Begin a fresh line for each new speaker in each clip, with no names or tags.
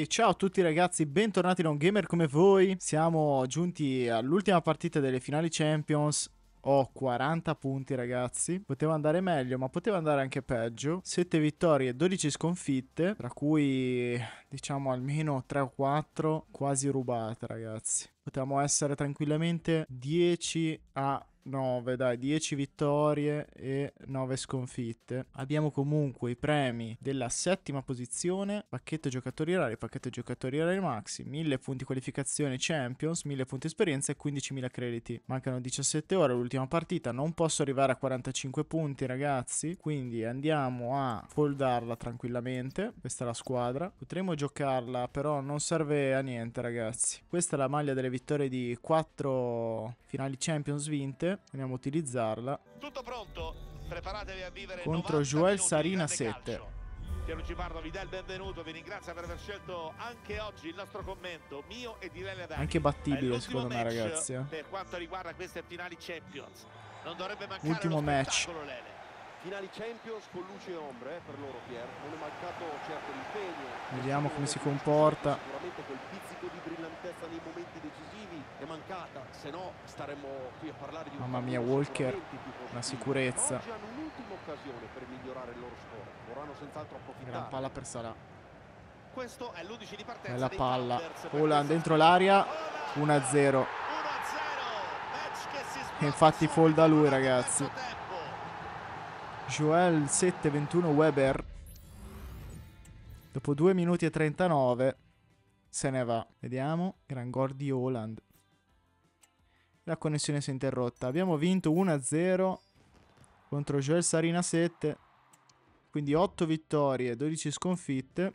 e ciao a tutti ragazzi, bentornati da un gamer come voi. Siamo giunti all'ultima partita delle finali Champions ho 40 punti ragazzi Poteva andare meglio ma poteva andare anche peggio 7 vittorie e 12 sconfitte Tra cui diciamo almeno 3 o 4 quasi rubate ragazzi Potevamo essere tranquillamente 10 a 9, dai, 10 vittorie e 9 sconfitte. Abbiamo comunque i premi della settima posizione, pacchetto giocatori rari, pacchetto giocatori rari maxi, 1000 punti qualificazione Champions, 1000 punti esperienza e 15.000 crediti. Mancano 17 ore l'ultima partita, non posso arrivare a 45 punti ragazzi, quindi andiamo a foldarla tranquillamente, questa è la squadra. Potremmo giocarla, però non serve a niente ragazzi. Questa è la maglia delle vittorie di 4 finali Champions vinte Andiamo a utilizzarla. Tutto pronto. Preparatevi a vivere contro Joel Sarina 7. Piero Cipardo vi dà il benvenuto, vi ringrazio per aver scelto anche oggi il nostro commento, mio e di Lele Anche battibile secondo me ragazzi. Eh. Per quanto riguarda queste finali Champions, non dovrebbe mancare Ultimo match. Lele. Finali Champions con luce e ombre eh, per loro Pier, non è mancato certo l'impegno. Vediamo come si comporta. Sicuramente quel presenza nei momenti decisivi è mancata, se no staremmo qui a parlare di un Mamma mia, Walker, la sicurezza. Oggi hanno un'ultima occasione per migliorare il loro score. Vorranno senz'altro approfittare. Gran palla per Salah. Questo è l'11 di partenza. Bella palla. Holland dentro l'aria. 1-0. E infatti folda lui, ragazzi. Joel 7-21 Weber. Dopo 2 minuti e 39 se ne va. Vediamo, Gran Gordi Holland. La connessione si è interrotta. Abbiamo vinto 1-0 contro Joel Sarina 7. Quindi 8 vittorie, 12 sconfitte.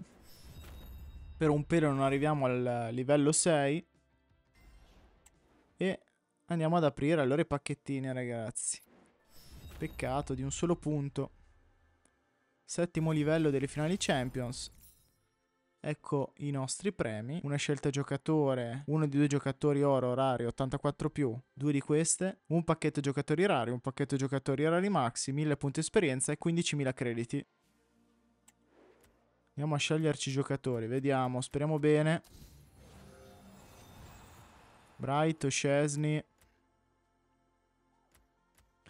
Per un pelo non arriviamo al livello 6. E andiamo ad aprire allora i pacchettini, ragazzi. Peccato di un solo punto. Settimo livello delle finali Champions. Ecco i nostri premi, una scelta giocatore, uno di due giocatori oro rari 84+, più, due di queste, un pacchetto giocatori rari, un pacchetto giocatori rari maxi, 1000 punti esperienza e 15.000 crediti. Andiamo a sceglierci i giocatori, vediamo, speriamo bene. Bright, Scesni.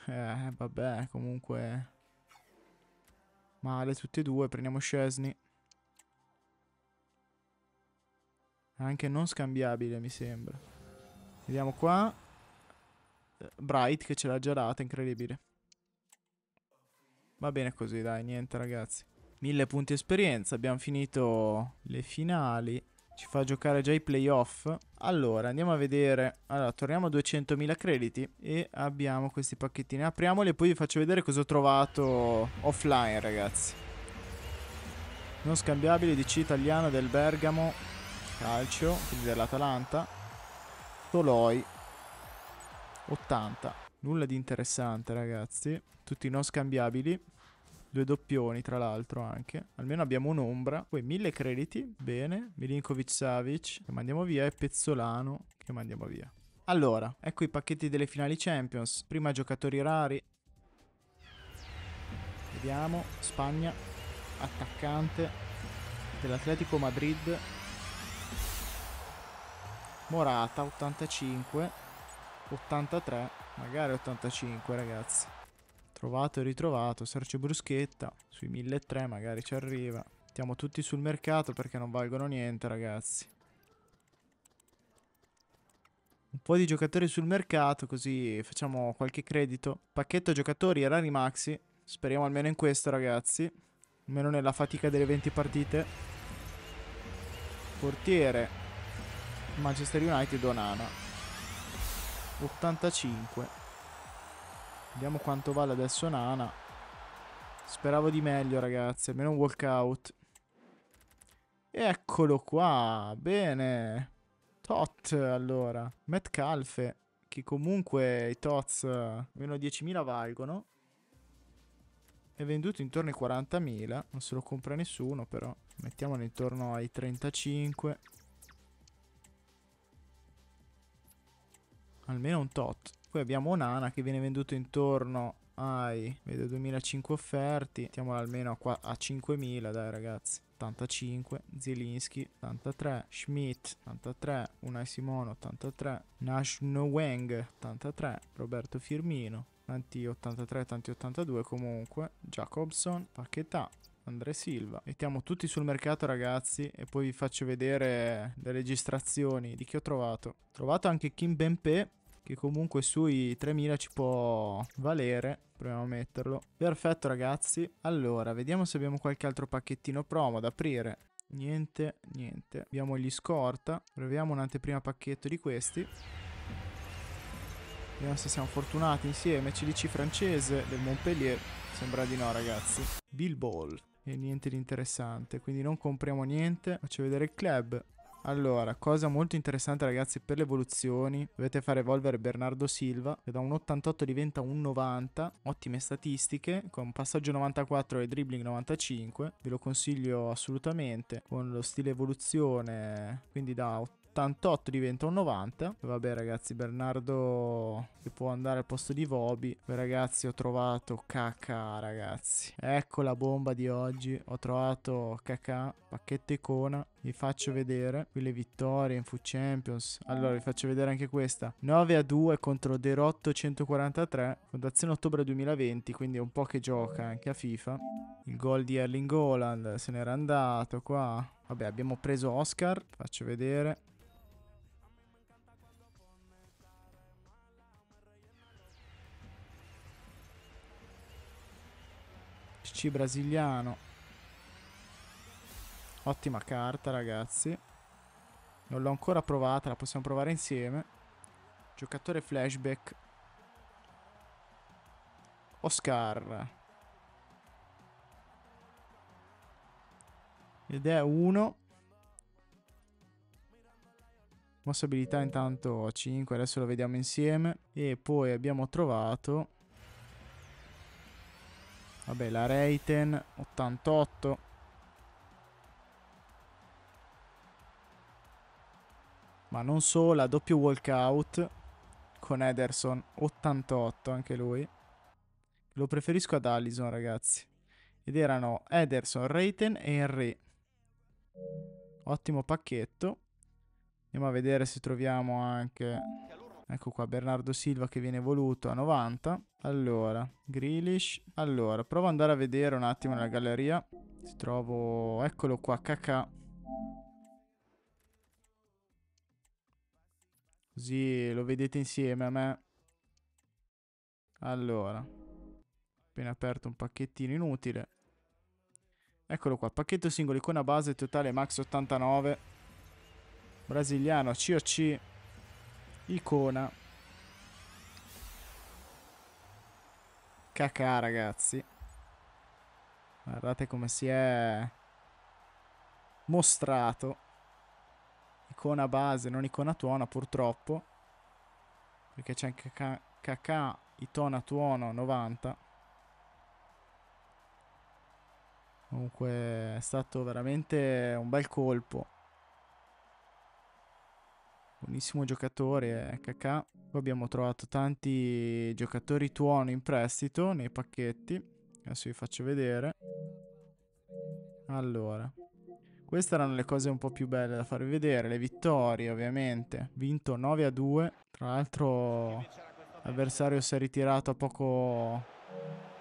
Eh, vabbè, comunque... Male tutti e due, prendiamo Scesni. Anche non scambiabile, mi sembra. Vediamo qua. Eh, Bright che ce l'ha già data, incredibile. Va bene così, dai, niente ragazzi. 1000 punti esperienza, abbiamo finito le finali. Ci fa giocare già i playoff. Allora, andiamo a vedere. Allora, torniamo a 200.000 crediti e abbiamo questi pacchettini. Apriamoli e poi vi faccio vedere cosa ho trovato offline, ragazzi. Non scambiabile DC italiano del Bergamo calcio, quindi dell'Atalanta. Toloi, 80. Nulla di interessante ragazzi, tutti non scambiabili. Due doppioni tra l'altro anche. Almeno abbiamo un'ombra. Poi mille crediti, bene. Milinkovic Savic, che mandiamo via, e Pezzolano, che mandiamo via. Allora, ecco i pacchetti delle finali Champions. Prima giocatori rari. Vediamo, Spagna, attaccante dell'Atletico Madrid Morata 85 83 magari 85 ragazzi trovato e ritrovato Sergio Bruschetta sui 1.300 magari ci arriva mettiamo tutti sul mercato perché non valgono niente ragazzi un po' di giocatori sul mercato così facciamo qualche credito pacchetto giocatori rari maxi speriamo almeno in questo ragazzi almeno nella fatica delle 20 partite portiere Manchester United Onana 85 vediamo quanto vale adesso Onana speravo di meglio ragazzi almeno un walkout eccolo qua bene tot allora Metcalfe che comunque i tots eh, meno 10.000 valgono è venduto intorno ai 40.000 non se lo compra nessuno però mettiamolo intorno ai 35 almeno un tot. Poi abbiamo Onana che viene venduto intorno ai, vedo 2005 offerti, mettiamola almeno a, qua, a 5.000 dai ragazzi. 85, Zielinski 83, Schmidt 83, Unai Simone 83, Nashno Wang 83, Roberto Firmino tanti 83, tanti 82 comunque, Jacobson, Paquetà, Andre Silva. Mettiamo tutti sul mercato ragazzi e poi vi faccio vedere le registrazioni di chi ho trovato. Ho trovato anche Kim Benpe che comunque sui 3000 ci può valere. Proviamo a metterlo. Perfetto ragazzi. Allora, vediamo se abbiamo qualche altro pacchettino promo da aprire. Niente, niente. Abbiamo gli scorta. Proviamo un'anteprima pacchetto di questi. Vediamo se siamo fortunati insieme. CDC francese del Montpellier. Sembra di no ragazzi. Bill Ball e niente di interessante, quindi non compriamo niente, faccio vedere il club. Allora, cosa molto interessante ragazzi per le evoluzioni, dovete far evolvere Bernardo Silva che da un 88 diventa un 90, ottime statistiche, con passaggio 94 e dribbling 95, ve lo consiglio assolutamente, con lo stile evoluzione, quindi da 80. 88 diventa un 90. Vabbè ragazzi, Bernardo che può andare al posto di Vobi. ragazzi, ho trovato KK, ragazzi. Ecco la bomba di oggi. Ho trovato KK, pacchetto icona. Vi faccio vedere qui le vittorie in Food Champions. Allora, vi faccio vedere anche questa. 9 a 2 contro Derotto 143, fondazione ottobre 2020, quindi è un po' che gioca anche a FIFA. Il gol di Erling Haaland se n'era andato qua. Vabbè, abbiamo preso Oscar, faccio vedere. brasiliano. Ottima carta, ragazzi. Non l'ho ancora provata, la possiamo provare insieme. Giocatore flashback. Oscar. Ed è uno. Mossa abilità intanto 5, adesso lo vediamo insieme. E poi abbiamo trovato Vabbè, la Reiten 88. Ma non sola, doppio walkout con Ederson 88 anche lui. Lo preferisco ad Allison, ragazzi. Ed erano Ederson, Reiten e Henry. Ottimo pacchetto. Andiamo a vedere se troviamo anche Ecco qua Bernardo Silva che viene voluto a 90. Allora, Grealish. Allora, provo ad andare a vedere un attimo nella galleria. Ti trovo... Eccolo qua, Kakà. Così lo vedete insieme a me. Allora. Appena aperto un pacchettino inutile. Eccolo qua, pacchetto singolo, icona base totale max 89. Brasiliano, COC. Icona. Cacà ragazzi. Guardate come si è mostrato. Icona base, non icona tuona purtroppo. Perché c'è anche Cacà, Itona tuono 90. Comunque è stato veramente un bel colpo buonissimo giocatore è eh, Poi abbiamo trovato tanti giocatori tuono in prestito nei pacchetti. Adesso vi faccio vedere. Allora, queste erano le cose un po' più belle da farvi vedere. Le vittorie, ovviamente. Vinto 9 a 2. Tra l'altro, l'avversario si è ritirato a poco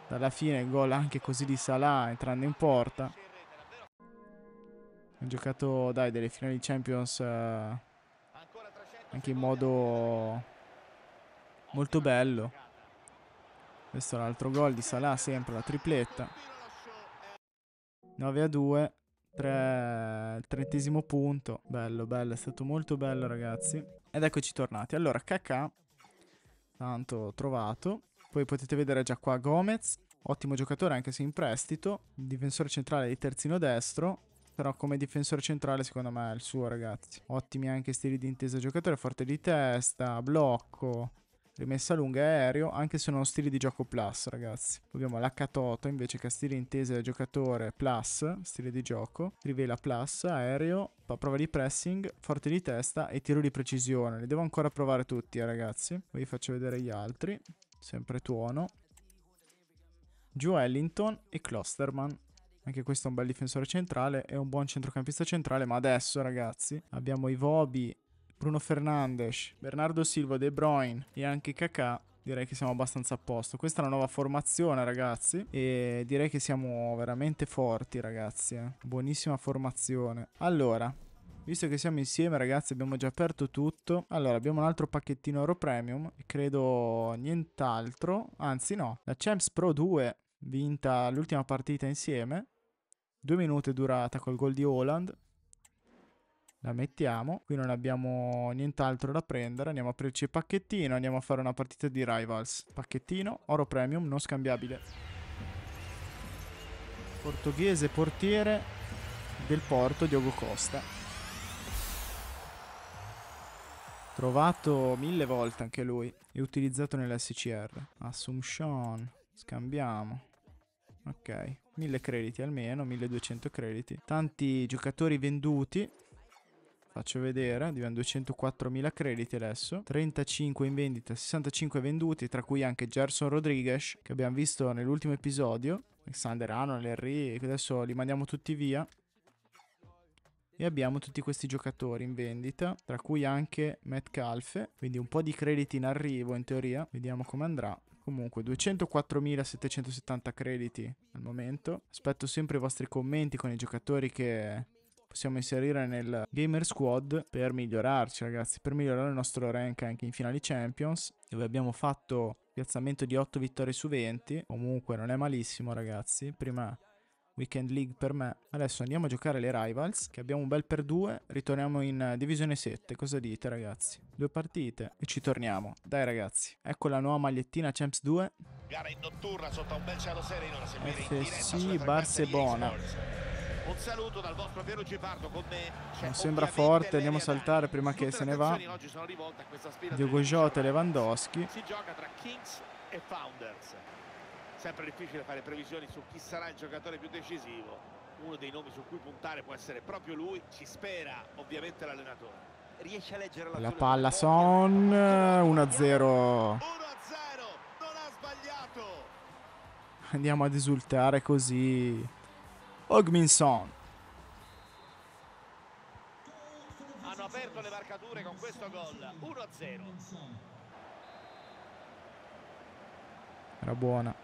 dalla fine. Il gol anche così di Salah entrando in porta. Ha giocato, dai, delle finali Champions. Eh anche in modo molto bello. Questo è l'altro gol di Salah, sempre la tripletta. 9 a 2, 3, il trentesimo punto. Bello, bello, è stato molto bello ragazzi. Ed eccoci tornati. Allora, KK, tanto trovato. Poi potete vedere già qua Gomez, ottimo giocatore anche se in prestito, difensore centrale di terzino destro, però come difensore centrale secondo me è il suo ragazzi. Ottimi anche stili di intesa giocatore, forte di testa, blocco, rimessa lunga aereo, anche se sono stili di gioco plus, ragazzi. Poi abbiamo lh invece che stile intesa giocatore plus, stile di gioco, rivela plus, aereo, prova di pressing, forte di testa e tiro di precisione. Li devo ancora provare tutti, eh, ragazzi. vi faccio vedere gli altri. Sempre tuono. Joe Ellington e Klosterman. Anche questo è un bel difensore centrale e un buon centrocampista centrale. Ma adesso, ragazzi, abbiamo i Ivobi, Bruno Fernandes, Bernardo Silva, De Bruyne e anche Kakà direi che siamo abbastanza a posto. Questa è una nuova formazione, ragazzi. E direi che siamo veramente forti, ragazzi. Eh. Buonissima formazione. Allora. Visto che siamo insieme ragazzi abbiamo già aperto tutto Allora abbiamo un altro pacchettino Euro Premium Credo nient'altro Anzi no La Champs Pro 2 Vinta l'ultima partita insieme Due minuti durata col gol di Holland. La mettiamo. Qui non abbiamo nient'altro da prendere. Andiamo a aprirci il pacchettino. Andiamo a fare una partita di Rivals. Pacchettino, oro premium, non scambiabile. Portoghese, portiere del Porto, Diogo Costa. Trovato mille volte anche lui. E utilizzato nell'SCR. Assumption. Scambiamo. Ok, 1000 crediti almeno, 1200 crediti. Tanti giocatori venduti. Faccio vedere, divano 204.000 crediti adesso, 35 in vendita, 65 venduti, tra cui anche Gerson Rodriguez che abbiamo visto nell'ultimo episodio, Alexander Anon, Henry, adesso li mandiamo tutti via. E abbiamo tutti questi giocatori in vendita, tra cui anche Matt Calfe, quindi un po' di crediti in arrivo in teoria, vediamo come andrà. Comunque, 204.770 crediti al momento. Aspetto sempre i vostri commenti con i giocatori che possiamo inserire nel Gamer Squad per migliorarci, ragazzi, per migliorare il nostro rank anche in finali Champions, dove abbiamo fatto piazzamento di 8 vittorie su 20. Comunque, non è malissimo, ragazzi. Prima Weekend League per me. Adesso andiamo a giocare le Rivals, che abbiamo un bel per due. Ritorniamo in eh, Divisione 7. Cosa dite, ragazzi? Due partite e ci torniamo. Dai, ragazzi. Ecco la nuova magliettina Champs 2. Gara in notturna sotto un bel cielo sereno. La FSC Barcebona. Un saluto dal vostro Piero Gipardo con me. Cioè, non sembra forte, andiamo a saltare prima che se ne va. Diogo Jota e Lewandowski. Si gioca tra Kings e Founders sempre difficile fare previsioni su chi sarà il giocatore più decisivo uno dei nomi su cui puntare può essere proprio lui ci spera ovviamente l'allenatore riesce a leggere la, la palla Son 1-0 andiamo ad esultare così Ogmin hanno aperto le marcature con questo gol 1-0 era buona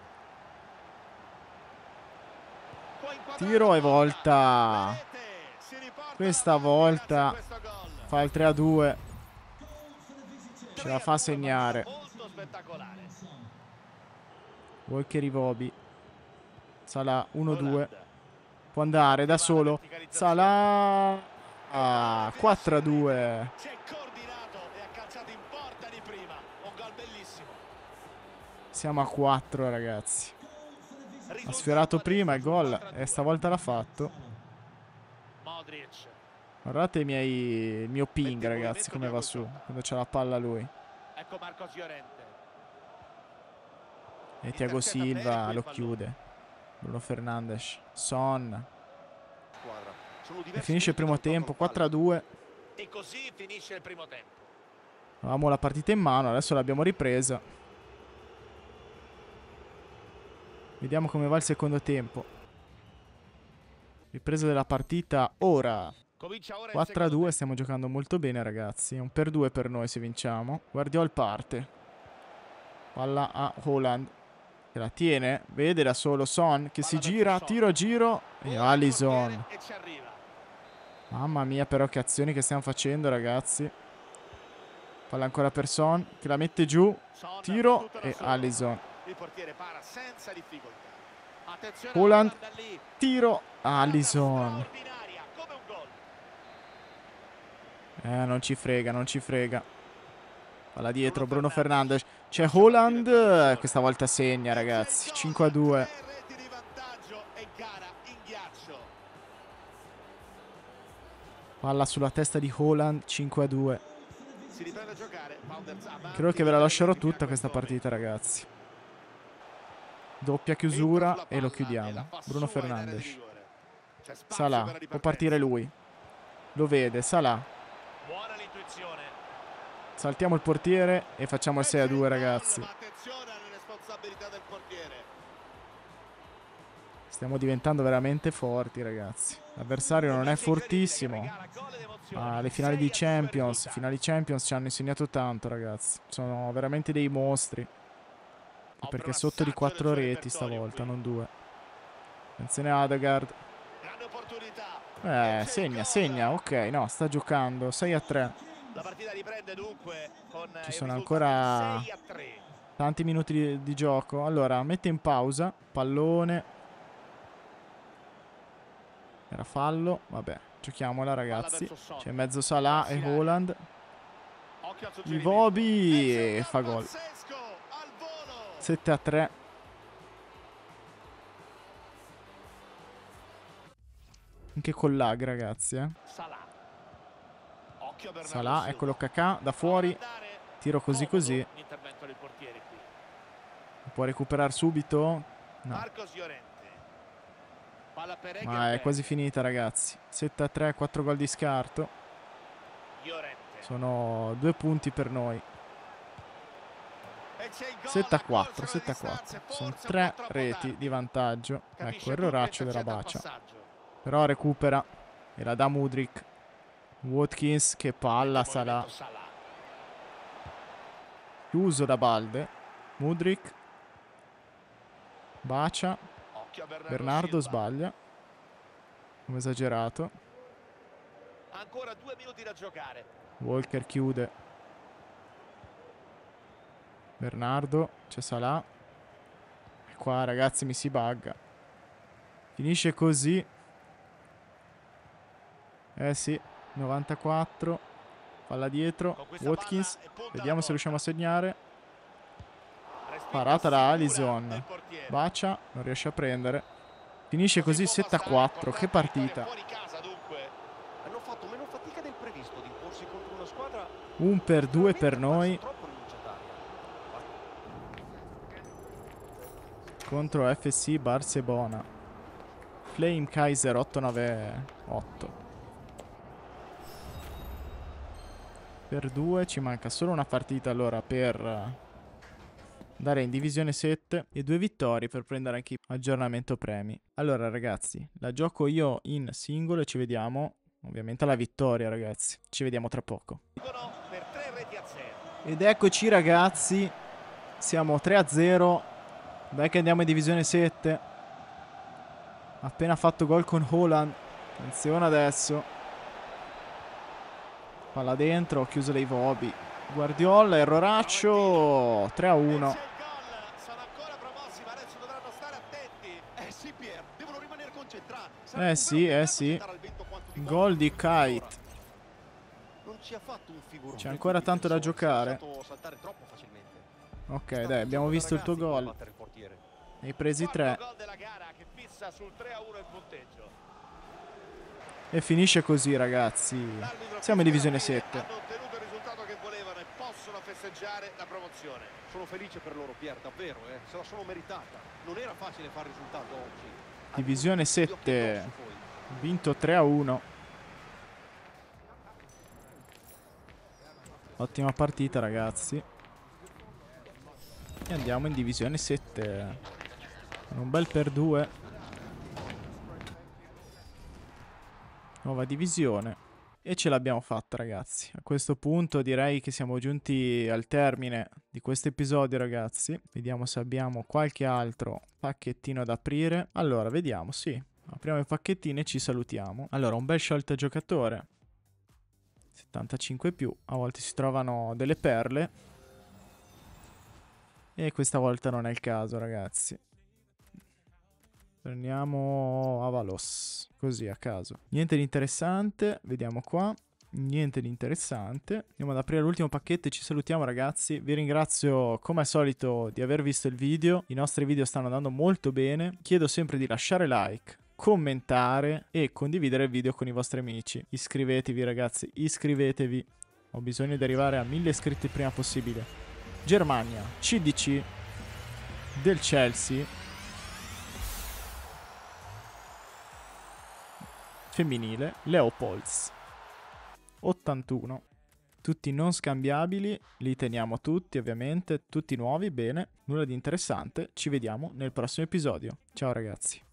Tiro e volta. Questa volta fa il 3 a 2. Ce la fa segnare. Walker Ivobi. Sala 1-2. Può andare da solo. Sala ah, 4 a 2. Siamo a 4 ragazzi ha sfiorato prima il gol e stavolta l'ha fatto. Guardate i miei, il mio ping ragazzi come va su quando c'è la palla lui. Ecco E Tiago Silva lo chiude. Bruno Fernandes, Son. E finisce il primo tempo 4 a 2. E così finisce il primo tempo. Avevamo la partita in mano, adesso l'abbiamo ripresa. Vediamo come va il secondo tempo. Ripresa della partita ora. 4 2, stiamo giocando molto bene ragazzi. Un per 2 per noi se vinciamo. Guardiol parte. Palla a Holland. Che la tiene. Vede da solo Son che Palla si gira. Son. Tiro a giro. E Alison. Mamma mia però che azioni che stiamo facendo ragazzi. Palla ancora per Son che la mette giù. Tiro e Alison il portiere para senza difficoltà attenzione Holland tiro Allison eh non ci frega non ci frega palla dietro Bruno Fernandes c'è Holland questa volta segna ragazzi 5 a 2 palla sulla testa di Holland 5 a 2 Credo che ve la lascerò tutta questa partita, ragazzi. Doppia chiusura e lo chiudiamo. Bruno Fernandes. Salah, può partire lui. Lo vede, Salah. Saltiamo il portiere e facciamo il 6 a 2 ragazzi. Stiamo diventando veramente forti ragazzi. L'avversario non è fortissimo. Ma le ah, finali di Champions, finali Champions ci hanno insegnato tanto ragazzi. Sono veramente dei mostri perché sotto di 4 reti stavolta, non 2. Attenzione Adegaard. Eh, segna, segna, ok, no, sta giocando, 6 a 3. Ci sono ancora tanti minuti di, di gioco. Allora, mette in pausa, pallone. Era fallo, vabbè, giochiamola ragazzi. C'è mezzo Salah e Holland. Ivobi e fa gol. 7 a 3. Anche con lag, ragazzi. Eh.
Salà, eccolo
KK da fuori. Tiro così così. Può recuperare subito? No. Ma è quasi finita, ragazzi. 7 a 3, 4 gol di scarto. Sono due punti per noi. 7 7 a 4, a 4. Sono tre reti di vantaggio. Ecco, erroraccio della Bacia. Però recupera e la dà Mudrik. Watkins, che palla sarà. Chiuso da Balde. Mudrik. Bacia. Bernardo sbaglia. Come esagerato. Ancora due minuti da giocare. Walker chiude. Bernardo, c'è Salà. E qua ragazzi mi si bugga. Finisce così. Eh sì, 94. Palla dietro. Watkins. Vediamo se riusciamo a segnare. Parata da Alison. Bacia, non riesce a prendere. Finisce così 7 4. Che partita. Un per due per noi. contro FC Barcebona. Flame Kaiser 898. Per due ci manca solo una partita allora per andare eh, in divisione 7 e due vittorie per prendere anche aggiornamento premi. Allora ragazzi, la gioco io in singolo e ci vediamo ovviamente alla vittoria ragazzi. Ci vediamo tra poco. Ed eccoci ragazzi, siamo 3-0 a Beh che andiamo in divisione 7. Appena fatto gol con Holland. Attenzione adesso. Palla dentro, Ho chiuso dei Vobi. Guardiola, erroraccio. 3 a 1. Eh sì, eh sì. Eh gol di Kite. C'è ancora tanto da giocare. Ok, dai, abbiamo visto il tuo gol. Ne presi tre. E finisce così, ragazzi. Siamo in divisione 7. Sono felice per loro, Pier, davvero, eh. Se la sono meritata. Non era facile fare risultato oggi. Divisione 7. Vinto 3 a 1. Ottima partita, ragazzi. E andiamo in divisione 7. Un bel per due. Nuova divisione. E ce l'abbiamo fatta ragazzi. A questo punto direi che siamo giunti al termine di questo episodio ragazzi. Vediamo se abbiamo qualche altro pacchettino da aprire. Allora vediamo, sì. Apriamo i pacchettini e ci salutiamo. Allora un bel sciolto giocatore. 75 più. A volte si trovano delle perle. E questa volta non è il caso ragazzi. Torniamo a Valos, così a caso. Niente di interessante, vediamo qua. Niente di interessante. Andiamo ad aprire l'ultimo pacchetto e ci salutiamo ragazzi. Vi ringrazio come al solito di aver visto il video. I nostri video stanno andando molto bene. Chiedo sempre di lasciare like, commentare e condividere il video con i vostri amici. Iscrivetevi ragazzi, iscrivetevi. Ho bisogno di arrivare a 1000 iscritti prima possibile. Germania, CDC del Chelsea femminile Leopolds. 81. Tutti non scambiabili, li teniamo tutti ovviamente, tutti nuovi, bene, nulla di interessante, ci vediamo nel prossimo episodio. Ciao ragazzi.